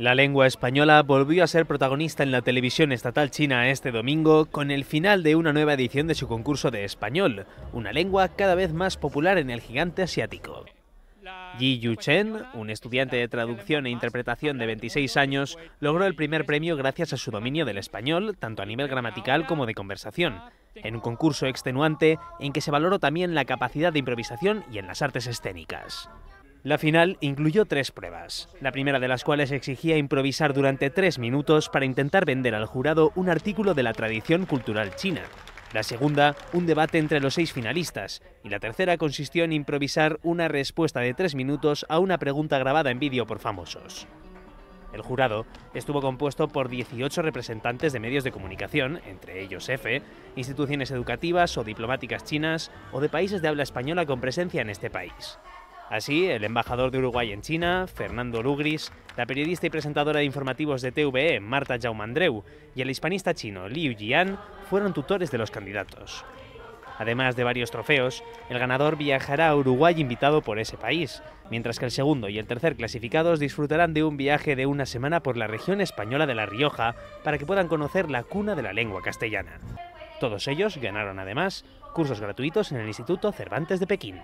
La lengua española volvió a ser protagonista en la televisión estatal china este domingo con el final de una nueva edición de su concurso de español, una lengua cada vez más popular en el gigante asiático. Yi Chen, un estudiante de traducción e interpretación de 26 años, logró el primer premio gracias a su dominio del español, tanto a nivel gramatical como de conversación, en un concurso extenuante en que se valoró también la capacidad de improvisación y en las artes escénicas. La final incluyó tres pruebas, la primera de las cuales exigía improvisar durante tres minutos para intentar vender al jurado un artículo de la tradición cultural china. La segunda, un debate entre los seis finalistas. Y la tercera consistió en improvisar una respuesta de tres minutos a una pregunta grabada en vídeo por famosos. El jurado estuvo compuesto por 18 representantes de medios de comunicación, entre ellos EFE, instituciones educativas o diplomáticas chinas o de países de habla española con presencia en este país. Así, el embajador de Uruguay en China, Fernando Lugris, la periodista y presentadora de informativos de TVE, Marta Jaumandreu, y el hispanista chino Liu Jian fueron tutores de los candidatos. Además de varios trofeos, el ganador viajará a Uruguay invitado por ese país, mientras que el segundo y el tercer clasificados disfrutarán de un viaje de una semana por la región española de La Rioja para que puedan conocer la cuna de la lengua castellana. Todos ellos ganaron además cursos gratuitos en el Instituto Cervantes de Pekín.